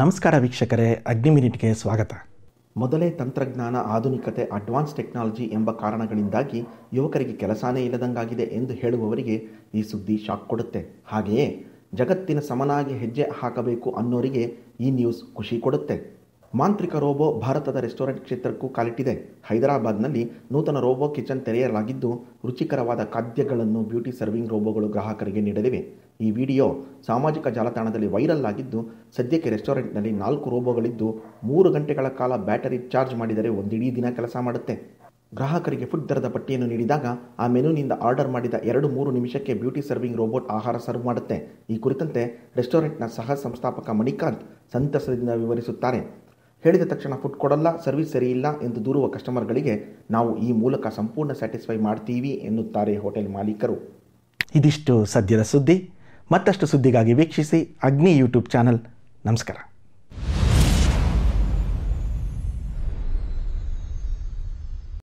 ನಮಸ್ಕಾರ ವೀಕ್ಷಕರೇ ಅಗ್ನಿ ಮಿನಿಟ್ಗೆ ಸ್ವಾಗತ ಮೊದಲೇ ತಂತ್ರಜ್ಞಾನ ಆಧುನಿಕತೆ ಅಡ್ವಾನ್ಸ್ ಟೆಕ್ನಾಲಜಿ ಎಂಬ ಕಾರಣಗಳಿಂದಾಗಿ ಯುವಕರಿಗೆ ಕೆಲಸನೇ ಇಲ್ಲದಂಗಾಗಿದೆ ಎಂದು ಹೇಳುವವರಿಗೆ ಈ ಸುದ್ದಿ ಶಾಕ್ ಕೊಡುತ್ತೆ ಹಾಗೆಯೇ ಜಗತ್ತಿನ ಸಮನಾಗಿ ಹೆಜ್ಜೆ ಹಾಕಬೇಕು ಅನ್ನೋರಿಗೆ ಈ ನ್ಯೂಸ್ ಖುಷಿ ಕೊಡುತ್ತೆ ಮಾಂತ್ರಿಕ ರೋಬೋ ಭಾರತದ ರೆಸ್ಟೋರೆಂಟ್ ಕ್ಷೇತ್ರಕ್ಕೂ ಕಾಲಿಟ್ಟಿದೆ ಹೈದರಾಬಾದ್ನಲ್ಲಿ ನೂತನ ರೋಬೋ ಕಿಚನ್ ತೆರೆಯಲಾಗಿದ್ದು ರುಚಿಕರವಾದ ಖಾದ್ಯಗಳನ್ನು ಬ್ಯೂಟಿ ಸರ್ವಿಂಗ್ ರೋಬೋಗಳು ಗ್ರಾಹಕರಿಗೆ ನೀಡಲಿವೆ ಈ ವಿಡಿಯೋ ಸಾಮಾಜಿಕ ಜಾಲತಾಣದಲ್ಲಿ ವೈರಲ್ ಆಗಿದ್ದು ಸದ್ಯಕ್ಕೆ ರೆಸ್ಟೋರೆಂಟ್ನಲ್ಲಿ ನಾಲ್ಕು ರೋಬೋಗಳಿದ್ದು ಮೂರು ಗಂಟೆಗಳ ಕಾಲ ಬ್ಯಾಟರಿ ಚಾರ್ಜ್ ಮಾಡಿದರೆ ಒಂದಿಡೀ ದಿನ ಕೆಲಸ ಮಾಡುತ್ತೆ ಗ್ರಾಹಕರಿಗೆ ಫುಡ್ ದರದ ಪಟ್ಟಿಯನ್ನು ನೀಡಿದಾಗ ಆ ಮೆನುನಿಂದ ಆರ್ಡರ್ ಮಾಡಿದ ಎರಡು ಮೂರು ನಿಮಿಷಕ್ಕೆ ಬ್ಯೂಟಿ ಸರ್ವಿಂಗ್ ರೋಬೋಟ್ ಆಹಾರ ಸರ್ವ್ ಮಾಡುತ್ತೆ ಈ ಕುರಿತಂತೆ ರೆಸ್ಟೋರೆಂಟ್ನ ಸಹ ಸಂಸ್ಥಾಪಕ ಮಣಿಕಾಂತ್ ಸಂತಸದಿಂದ ವಿವರಿಸುತ್ತಾರೆ ಹೇಳಿದ ತಕ್ಷಣ ಫುಡ್ ಕೊಡಲ್ಲ ಸರ್ವಿಸ್ ಸರಿಯಿಲ್ಲ ಎಂದು ದೂರುವ ಕಸ್ಟಮರ್ಗಳಿಗೆ ನಾವು ಈ ಮೂಲಕ ಸಂಪೂರ್ಣ ಸ್ಯಾಟಿಸ್ಫೈ ಮಾಡ್ತೀವಿ ಎನ್ನುತ್ತಾರೆ ಹೋಟೆಲ್ ಮಾಲೀಕರು ಇದಿಷ್ಟು ಸದ್ಯದ ಸುದ್ದಿ ಮತ್ತಷ್ಟು ಸುದ್ದಿಗಾಗಿ ವೀಕ್ಷಿಸಿ ಅಗ್ನಿ ಯೂಟ್ಯೂಬ್ ಚಾನಲ್ ನಮಸ್ಕಾರ